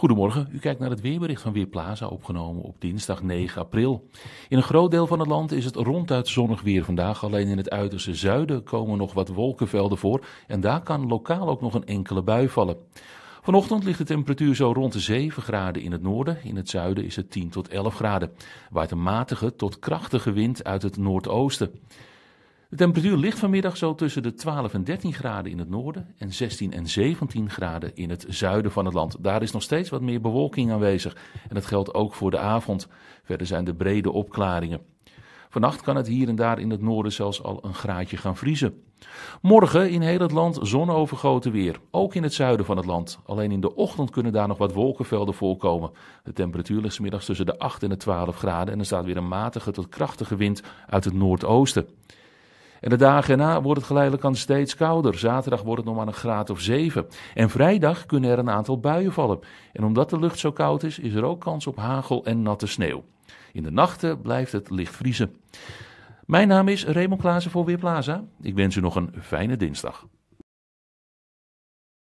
Goedemorgen, u kijkt naar het weerbericht van Weerplaza, opgenomen op dinsdag 9 april. In een groot deel van het land is het ronduit zonnig weer vandaag. Alleen in het uiterste zuiden komen nog wat wolkenvelden voor en daar kan lokaal ook nog een enkele bui vallen. Vanochtend ligt de temperatuur zo rond de 7 graden in het noorden. In het zuiden is het 10 tot 11 graden. Waait een matige tot krachtige wind uit het noordoosten. De temperatuur ligt vanmiddag zo tussen de 12 en 13 graden in het noorden en 16 en 17 graden in het zuiden van het land. Daar is nog steeds wat meer bewolking aanwezig en dat geldt ook voor de avond. Verder zijn de brede opklaringen. Vannacht kan het hier en daar in het noorden zelfs al een graadje gaan vriezen. Morgen in heel het land zonovergoten weer, ook in het zuiden van het land. Alleen in de ochtend kunnen daar nog wat wolkenvelden voorkomen. De temperatuur ligt middags tussen de 8 en de 12 graden en er staat weer een matige tot krachtige wind uit het noordoosten. En de dagen erna wordt het geleidelijk aan steeds kouder. Zaterdag wordt het nog maar een graad of 7. En vrijdag kunnen er een aantal buien vallen. En omdat de lucht zo koud is, is er ook kans op hagel en natte sneeuw. In de nachten blijft het licht vriezen. Mijn naam is Raymond Klaassen voor Weerplaza. Ik wens u nog een fijne dinsdag.